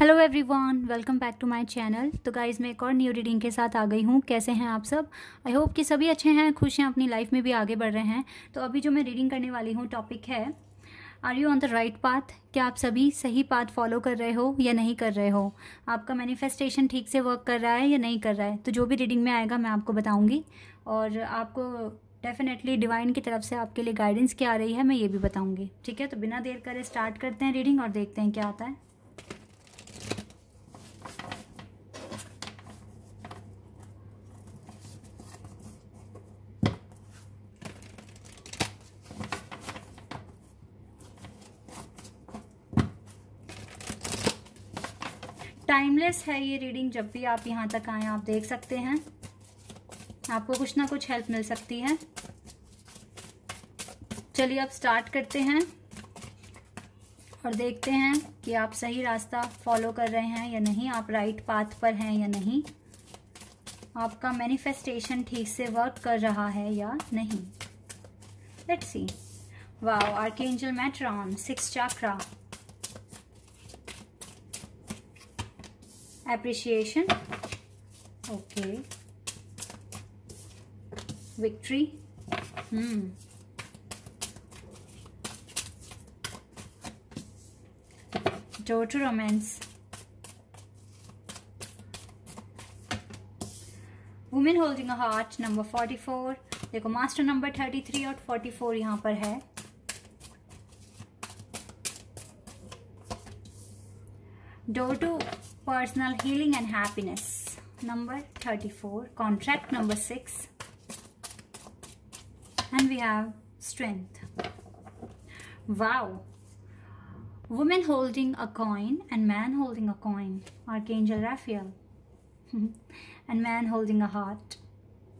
Hello everyone welcome back to my channel तो guys मैं एक और न्यू रीडिंग के साथ आ गई हूँ कैसे हैं आप सब आई होप कि सभी अच्छे हैं खुश हैं अपनी लाइफ में भी आगे बढ़ रहे हैं तो अभी जो मैं रीडिंग करने वाली हूँ टॉपिक है are you on the right path क्या आप सभी सही पाथ फॉलो कर रहे हो या नहीं कर रहे हो आपका मैनिफेस्टेशन ठीक से वर्क कर रहा है या नहीं कर रहा है तो जो भी रीडिंग में आएगा मैं आपको बताऊँगी और आपको डेफिनेटली डिवाइन की तरफ से आपके लिए गाइडेंस क्या आ रही है मैं ये भी बताऊँगी ठीक है तो बिना देर करे स्टार्ट करते हैं रीडिंग और देखते हैं क्या आता है टाइमलेस है ये रीडिंग जब भी आप यहाँ तक आए आप देख सकते हैं आपको कुछ ना कुछ हेल्प मिल सकती है चलिए अब स्टार्ट करते हैं और देखते हैं कि आप सही रास्ता फॉलो कर रहे हैं या नहीं आप राइट पाथ पर हैं या नहीं आपका मैनिफेस्टेशन ठीक से वर्क कर रहा है या नहीं let's see wow archangel Metatron six chakra appreciation okay victory hmm door romance women holding a heart number 44 dekho master number 33 और 44 yahan par hai door to personal healing and happiness number 34 contract number 6 and we have strength wow woman holding a coin and man holding a coin archangel raphael and man holding a heart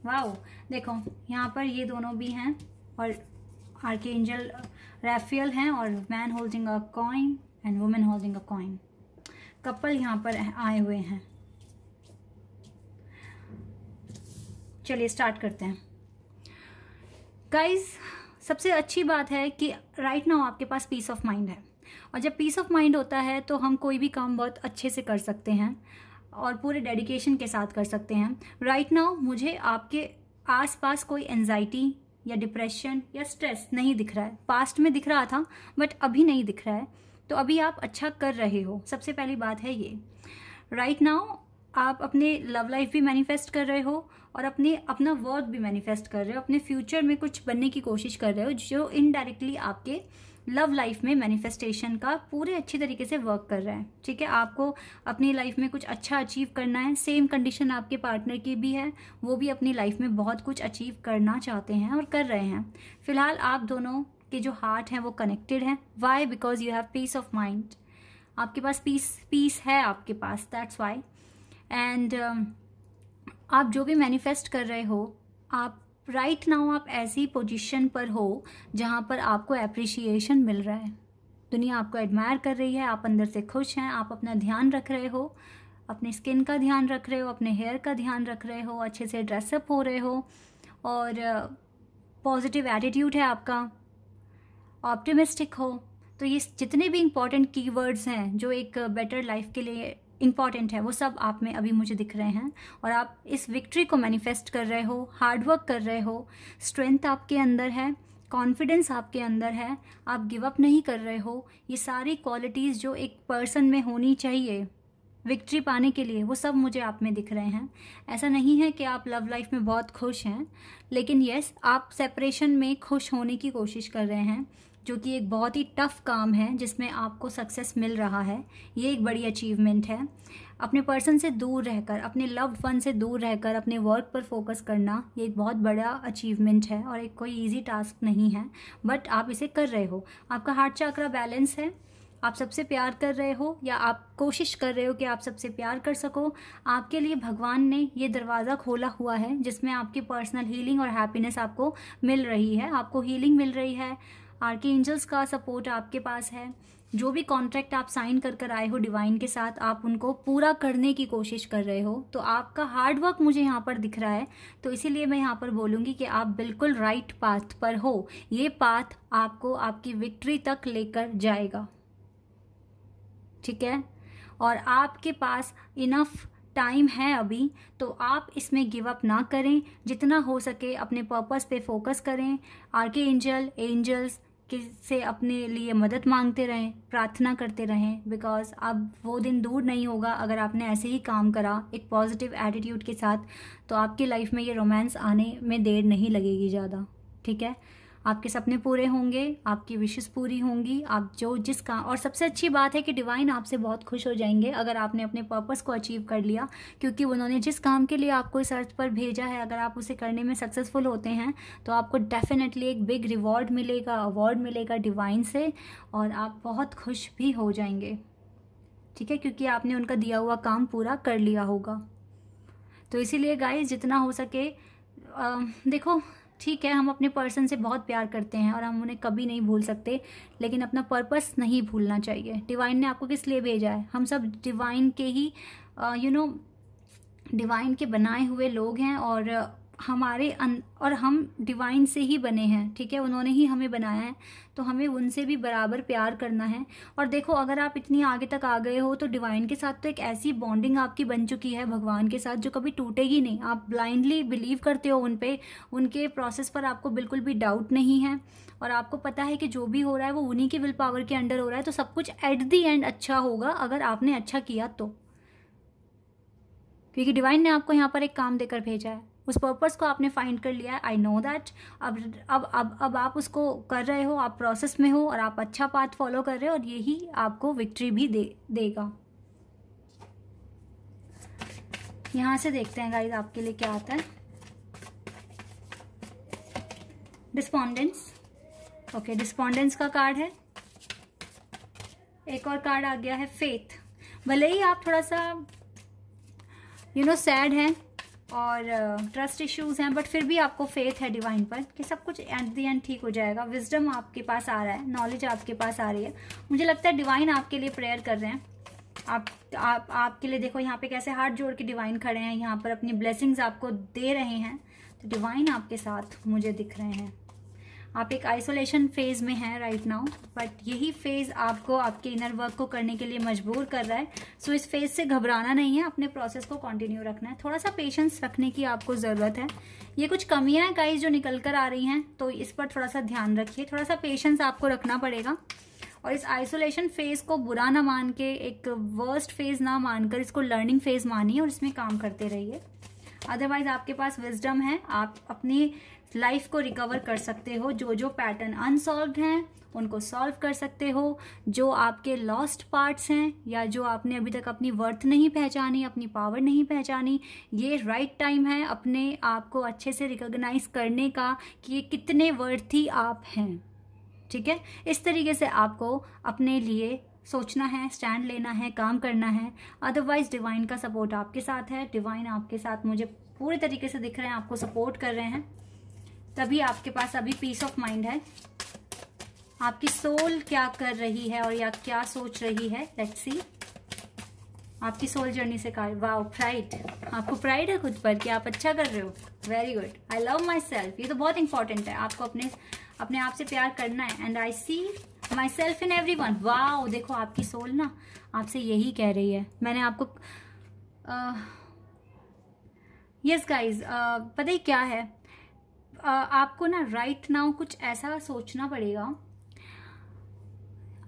wow Dekho, yahan par ये dono bhi hain. और Archangel Raphael hain. और man holding a coin and woman holding a coin. Couple यहाँ पर आए हुए हैं चलिए start करते हैं गाइज सबसे अच्छी बात है कि राइट नाउ आपके पास पीस ऑफ माइंड है और जब पीस ऑफ माइंड होता है तो हम कोई भी काम बहुत अच्छे से कर सकते हैं और पूरे डेडिकेशन के साथ कर सकते हैं राइट नाउ मुझे आपके आसपास कोई एनजाइटी या डिप्रेशन या स्ट्रेस नहीं दिख रहा है पास्ट में दिख रहा था बट अभी नहीं दिख रहा है तो अभी आप अच्छा कर रहे हो सबसे पहली बात है ये राइट right नाउ आप अपने लव लाइफ भी मैनिफेस्ट कर रहे हो और अपने अपना वर्क भी मैनिफेस्ट कर रहे हो अपने फ्यूचर में कुछ बनने की कोशिश कर रहे हो जो इनडायरेक्टली आपके लव लाइफ में मैनिफेस्टेशन का पूरे अच्छे तरीके से वर्क कर रहा है ठीक है आपको अपनी लाइफ में कुछ अच्छा अचीव करना है सेम कंडीशन आपके पार्टनर की भी है वो भी अपनी लाइफ में बहुत कुछ अचीव करना चाहते हैं और कर रहे हैं फिलहाल आप दोनों आपके जो हार्ट हैं वो कनेक्टेड हैं why because you have peace of mind आपके पास पीस पीस है आपके पास दैट्स वाई एंड आप जो भी मैनिफेस्ट कर रहे हो आप राइट right नाउ आप ऐसी पोजीशन पर हो जहाँ पर आपको एप्रिशिएशन मिल रहा है दुनिया आपको एडमायर कर रही है आप अंदर से खुश हैं आप अपना ध्यान रख रहे हो अपने स्किन का ध्यान रख रहे हो अपने हेयर का ध्यान रख रहे हो अच्छे से ड्रेसअप हो रहे हो और पॉजिटिव uh, एटीट्यूड है आपका ऑप्टिमिस्टिक हो तो ये जितने भी इम्पॉर्टेंट कीवर्ड्स हैं जो एक बेटर uh, लाइफ के लिए इम्पॉर्टेंट है वो सब आप में अभी मुझे दिख रहे हैं और आप इस विक्ट्री को मैनिफेस्ट कर रहे हो हार्डवर्क कर रहे हो स्ट्रेंथ आपके अंदर है कॉन्फिडेंस आपके अंदर है आप गिव अप नहीं कर रहे हो ये सारी क्वालिटीज़ जो एक पर्सन में होनी चाहिए विक्ट्री पाने के लिए वो सब मुझे आप में दिख रहे हैं ऐसा नहीं है कि आप लव लाइफ में बहुत खुश हैं लेकिन यस आप सेपरेशन में खुश होने की कोशिश कर रहे हैं जो कि एक बहुत ही टफ़ काम है जिसमें आपको सक्सेस मिल रहा है ये एक बड़ी अचीवमेंट है अपने पर्सन से दूर रहकर अपने लव वन से दूर रहकर अपने वर्क पर फोकस करना ये एक बहुत बड़ा अचीवमेंट है और एक कोई इजी टास्क नहीं है बट आप इसे कर रहे हो आपका हार्ट चक्रा बैलेंस है आप सबसे प्यार कर रहे हो या आप कोशिश कर रहे हो कि आप सबसे प्यार कर सको आपके लिए भगवान ने ये दरवाज़ा खोला हुआ है जिसमें आपकी पर्सनल हीलिंग और हैप्पीनेस आपको मिल रही है आपको हीलिंग मिल रही है आर के एंजल्स का सपोर्ट आपके पास है जो भी कॉन्ट्रैक्ट आप साइन कर कर आए हो डिवाइन के साथ आप उनको पूरा करने की कोशिश कर रहे हो तो आपका हार्ड वर्क मुझे यहाँ पर दिख रहा है तो इसीलिए मैं यहाँ पर बोलूँगी कि आप बिल्कुल राइट पाथ पर हो ये पाथ आपको आपकी विक्ट्री तक लेकर जाएगा ठीक है और आपके पास इनफ टाइम है अभी तो आप इसमें गिव अप ना करें जितना हो सके अपने पर्पस पे फोकस करें आर के एंजल एंजल्स से अपने लिए मदद मांगते रहें प्रार्थना करते रहें बिकॉज अब वो दिन दूर नहीं होगा अगर आपने ऐसे ही काम करा एक पॉजिटिव एटीट्यूड के साथ तो आपकी लाइफ में ये रोमांस आने में देर नहीं लगेगी ज़्यादा ठीक है आपके सपने पूरे होंगे आपकी विशेष पूरी होंगी आप जो जिस का और सबसे अच्छी बात है कि डिवाइन आपसे बहुत खुश हो जाएंगे अगर आपने अपने पर्पस को अचीव कर लिया क्योंकि उन्होंने जिस काम के लिए आपको इस अर्थ पर भेजा है अगर आप उसे करने में सक्सेसफुल होते हैं तो आपको डेफिनेटली एक बिग रिवॉर्ड मिलेगा अवार्ड मिलेगा डिवाइन से और आप बहुत खुश भी हो जाएंगे ठीक है क्योंकि आपने उनका दिया हुआ काम पूरा कर लिया होगा तो इसीलिए गाइज जितना हो सके आ, देखो ठीक है हम अपने पर्सन से बहुत प्यार करते हैं और हम उन्हें कभी नहीं भूल सकते लेकिन अपना पर्पस नहीं भूलना चाहिए डिवाइन ने आपको किस लिए भेजा है हम सब डिवाइन के ही यू नो डिवाइन के बनाए हुए लोग हैं और हमारे अन अं-, और हम डिवाइन से ही बने हैं ठीक है उन्होंने ही हमें बनाया है तो हमें उनसे भी बराबर प्यार करना है और देखो अगर आप इतनी आगे तक आ गए हो तो डिवाइन के साथ तो एक ऐसी बॉन्डिंग आपकी बन चुकी है भगवान के साथ जो कभी टूटेगी नहीं आप ब्लाइंडली बिलीव करते हो उन पर उनके प्रोसेस पर आपको बिल्कुल भी डाउट नहीं है और आपको पता है कि जो भी हो रहा है वो उन्हीं के विल पावर के अंडर हो रहा है तो सब कुछ एट दी एंड अच्छा होगा अगर आपने अच्छा किया तो क्योंकि डिवाइन ने आपको यहाँ पर एक काम देकर भेजा है उस पर्पज़ को आपने फाइंड कर लिया है आई नो दैट अब अब अब अब आप उसको कर रहे हो आप प्रोसेस में हो और आप अच्छा पाथ फॉलो कर रहे हो और यही आपको विक्ट्री भी दे देगा यहाँ से देखते हैं गाइज आपके लिए क्या आता है डिस्पॉन्डेंस ओके डिस्पॉन्डेंस का कार्ड है एक और कार्ड आ गया है फेथ भले ही आप थोड़ा सा यू नो सैड हैं और ट्रस्ट uh, इश्यूज हैं बट फिर भी आपको फेथ है डिवाइन पर कि सब कुछ एट द एंड ठीक हो जाएगा विजडम आपके पास आ रहा है नॉलेज आपके पास आ रही है मुझे लगता है डिवाइन आपके लिए प्रेयर कर रहे हैं आप आप आपके लिए देखो यहाँ पे कैसे हाथ जोड़ के डिवाइन खड़े हैं यहाँ पर अपनी ब्लेसिंग्स आपको दे रहे हैं तो डिवाइन आपके साथ मुझे दिख रहे हैं आप एक आइसोलेशन फेज में हैं राइट नाउ बट यही फेज आपको आपके इनर वर्क को करने के लिए मजबूर कर रहा है सो so, इस फेज से घबराना नहीं है अपने प्रोसेस को कंटिन्यू रखना है थोड़ा सा पेशेंस रखने की आपको ज़रूरत है ये कुछ कमियां हैं गाइस जो निकल कर आ रही हैं तो इस पर थोड़ा सा ध्यान रखिए थोड़ा सा पेशेंस आपको रखना पड़ेगा और इस आइसोलेशन फेज को बुरा ना मान के एक वर्स्ट फेज ना मानकर इसको लर्निंग फेज मानिए और इसमें काम करते रहिए अदरवाइज आपके पास विजडम है आप अपनी लाइफ को रिकवर कर सकते हो जो जो पैटर्न अनसॉल्व हैं उनको सॉल्व कर सकते हो जो आपके लॉस्ट पार्ट्स हैं या जो आपने अभी तक अपनी वर्थ नहीं पहचानी अपनी पावर नहीं पहचानी ये राइट right टाइम है अपने आप को अच्छे से रिकॉग्नाइज करने का कि ये कितने वर्थी आप हैं ठीक है इस तरीके से आपको अपने लिए सोचना है स्टैंड लेना है काम करना है अदरवाइज डिवाइन का सपोर्ट आपके साथ है डिवाइन आपके साथ मुझे पूरे तरीके से दिख रहे हैं आपको सपोर्ट कर रहे हैं तभी आपके पास अभी पीस ऑफ माइंड है आपकी सोल क्या कर रही है और या क्या सोच रही है लेट्स सी आपकी सोल जर्नी से कहा वाह प्राइड आपको प्राइड है खुद पर कि आप अच्छा कर रहे हो very good I love myself ये तो बहुत इंपॉर्टेंट है आपको अपने अपने आप से प्यार करना है and I see myself in everyone वाह देखो आपकी सोल ना आपसे यही कह रही है मैंने आपको yes uh, guys yes uh, पता ही क्या है आपको ना राइट नाउ कुछ ऐसा सोचना पड़ेगा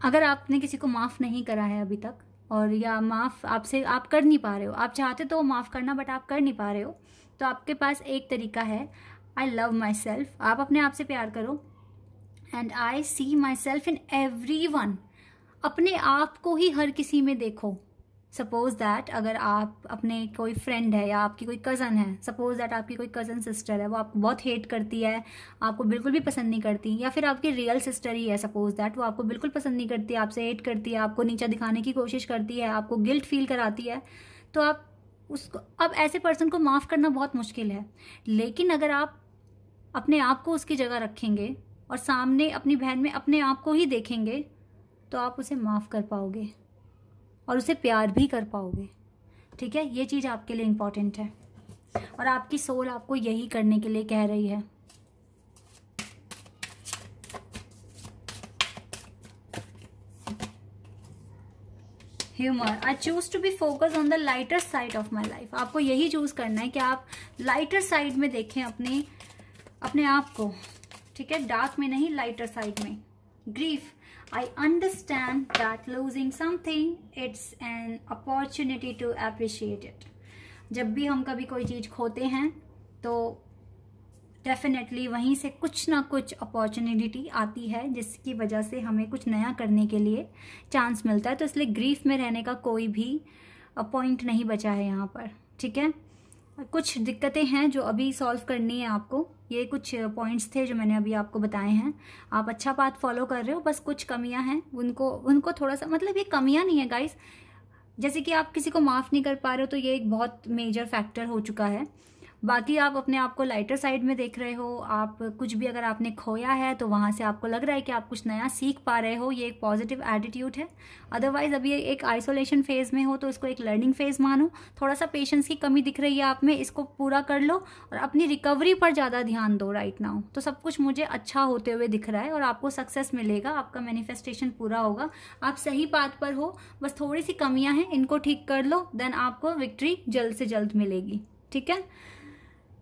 अगर आपने किसी को माफ़ नहीं करा है अभी तक और या माफ़ आपसे आप कर नहीं पा रहे हो आप चाहते तो माफ़ करना बट आप कर नहीं पा रहे हो तो आपके पास एक तरीका है आई लव माई सेल्फ आप अपने आप से प्यार करो and I see myself in everyone अपने आप को ही हर किसी में देखो सपोज़ दैट अगर आप अपने कोई फ्रेंड है या आपकी कोई कज़न है सपोज़ दैट आपकी कोई कज़न सिस्टर है वो आपको बहुत हेट करती है आपको बिल्कुल भी पसंद नहीं करती या फिर आपकी रियल सिस्टर ही है सपोज़ दैट वो आपको बिल्कुल पसंद नहीं करती आपसे हेट करती है आपको नीचा दिखाने की कोशिश करती है आपको गिल्ट फील कराती है तो आप उसको अब ऐसे पर्सन को माफ़ करना बहुत मुश्किल है लेकिन अगर आप अपने आप को उसकी जगह रखेंगे और सामने अपनी बहन में अपने आप को ही देखेंगे तो आप उसे माफ़ कर पाओगे और उसे प्यार भी कर पाओगे ठीक है ये चीज़ आपके लिए इम्पॉर्टेंट है और आपकी सोल आपको यही करने के लिए कह रही है humour I choose to be focus on the lighter side of my life आपको यही चूज करना है कि आप लाइटर साइड में देखें अपने अपने आप को ठीक है डार्क में नहीं लाइटर साइड में grief I understand that losing something it's an opportunity to appreciate it. जब भी हम कभी कोई चीज़ खोते हैं तो डेफिनेटली वहीं से कुछ ना कुछ अपॉर्चुनिटी आती है जिसकी वजह से हमें कुछ नया करने के लिए चांस मिलता है तो इसलिए ग्रीफ में रहने का कोई भी पॉइंट नहीं बचा है यहाँ पर ठीक है कुछ दिक्कतें हैं जो अभी सॉल्व करनी है आपको ये कुछ पॉइंट्स थे जो मैंने अभी आपको बताए हैं आप अच्छा पाथ फॉलो कर रहे हो बस कुछ कमियां हैं उनको उनको थोड़ा सा मतलब ये कमियां नहीं है गाइस जैसे कि आप किसी को माफ़ नहीं कर पा रहे हो तो ये एक बहुत मेजर फैक्टर हो चुका है बाकी आप अपने आप को लाइटर साइड में देख रहे हो आप कुछ भी अगर आपने खोया है तो वहाँ से आपको लग रहा है कि आप कुछ नया सीख पा रहे हो ये एक पॉजिटिव एटीट्यूड है अदरवाइज़ अभी एक आइसोलेशन फेज़ में हो तो इसको एक लर्निंग फ़ेज़ मानो थोड़ा सा पेशेंस की कमी दिख रही है आप में इसको पूरा कर लो और अपनी रिकवरी पर ज़्यादा ध्यान दो राइट नाउ तो सब कुछ मुझे अच्छा होते हुए दिख रहा है और आपको सक्सेस मिलेगा आपका मैनिफेस्टेशन पूरा होगा आप सही बात पर हो बस थोड़ी सी कमियां हैं इनको ठीक कर लो देन आपको विक्ट्री जल्द से जल्द मिलेगी ठीक है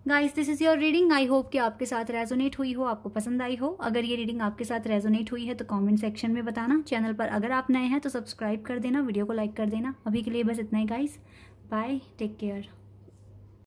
guys this is your reading I hope कि आपके साथ रेजोनेट हुई हो आपको पसंद आई हो अगर ये रीडिंग आपके साथ रेजोनेट हुई है तो कमेंट सेक्शन में बताना चैनल पर अगर आप नए हैं तो सब्सक्राइब कर देना वीडियो को लाइक कर देना अभी के लिए बस इतना ही गाइस बाय टेक केयर